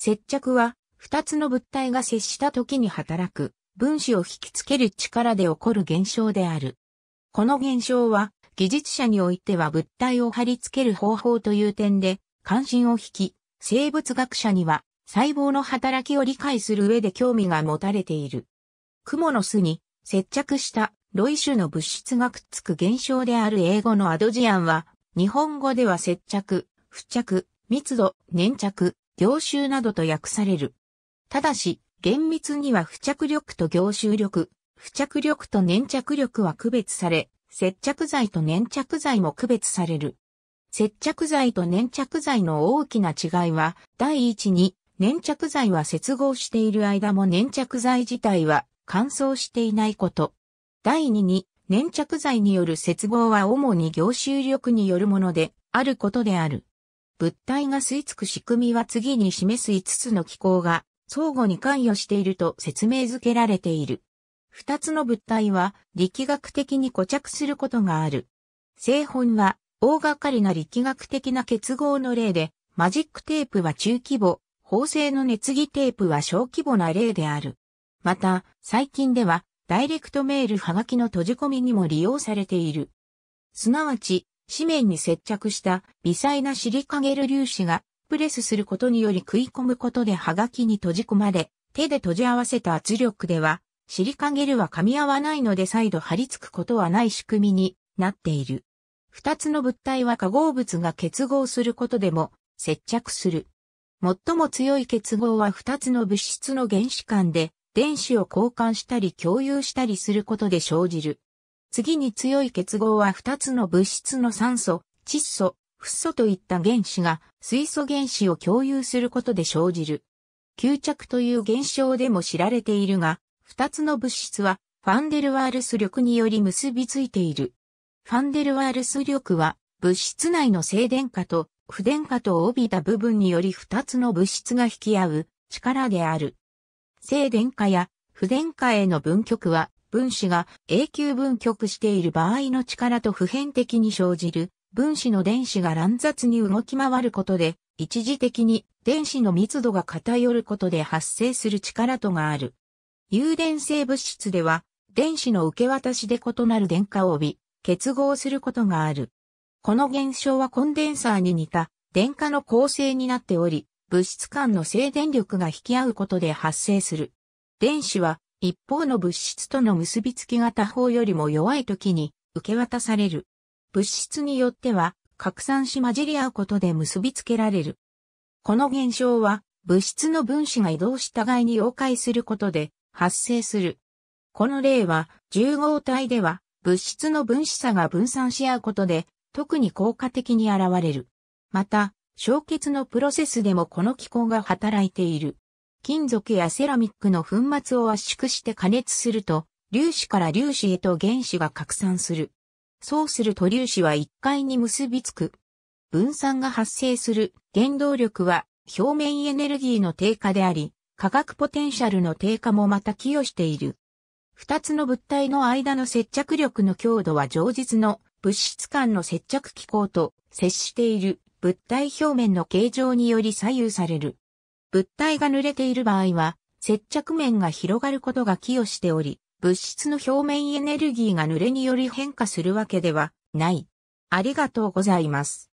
接着は、二つの物体が接した時に働く、分子を引きつける力で起こる現象である。この現象は、技術者においては物体を貼り付ける方法という点で、関心を引き、生物学者には、細胞の働きを理解する上で興味が持たれている。クモの巣に接着したロイ種の物質がくっつく現象である英語のアドジアンは、日本語では接着、付着、密度、粘着、凝集などと訳される。ただし、厳密には付着力と凝集力、付着力と粘着力は区別され、接着剤と粘着剤も区別される。接着剤と粘着剤の大きな違いは、第一に、粘着剤は接合している間も粘着剤自体は乾燥していないこと。第二に、粘着剤による接合は主に凝集力によるものであることである。物体が吸い付く仕組みは次に示す5つの機構が相互に関与していると説明づけられている。2つの物体は力学的に固着することがある。製本は大掛かりな力学的な結合の例で、マジックテープは中規模、縫製の熱着テープは小規模な例である。また、最近では、ダイレクトメールはがきの閉じ込みにも利用されている。すなわち、紙面に接着した微細なシリカゲル粒子がプレスすることにより食い込むことではがきに閉じ込まれ、手で閉じ合わせた圧力では、シリカゲルは噛み合わないので再度張り付くことはない仕組みになっている。二つの物体は化合物が結合することでも接着する。最も強い結合は二つの物質の原子間で電子を交換したり共有したりすることで生じる。次に強い結合は2つの物質の酸素、窒素、フッ素といった原子が水素原子を共有することで生じる。吸着という現象でも知られているが、2つの物質はファンデルワールス力により結びついている。ファンデルワールス力は物質内の静電荷と不電荷とを帯びた部分により2つの物質が引き合う力である。静電荷や不電荷への分極は分子が永久分極している場合の力と普遍的に生じる分子の電子が乱雑に動き回ることで、一時的に電子の密度が偏ることで発生する力とがある。有電性物質では、電子の受け渡しで異なる電荷を帯び、結合することがある。この現象はコンデンサーに似た電荷の構成になっており、物質間の静電力が引き合うことで発生する。電子は一方の物質との結びつきが他方よりも弱い時に受け渡される。物質によっては拡散し混じり合うことで結びつけられる。この現象は物質の分子が移動し互いに溶解することで発生する。この例は重合体では物質の分子差が分散し合うことで特に効果的に現れる。また、消結のプロセスでもこの機構が働いている。金属やセラミックの粉末を圧縮して加熱すると、粒子から粒子へと原子が拡散する。そうすると粒子は一階に結びつく。分散が発生する原動力は表面エネルギーの低下であり、化学ポテンシャルの低下もまた寄与している。二つの物体の間の接着力の強度は常実の物質間の接着機構と接している物体表面の形状により左右される。物体が濡れている場合は、接着面が広がることが寄与しており、物質の表面エネルギーが濡れにより変化するわけではない。ありがとうございます。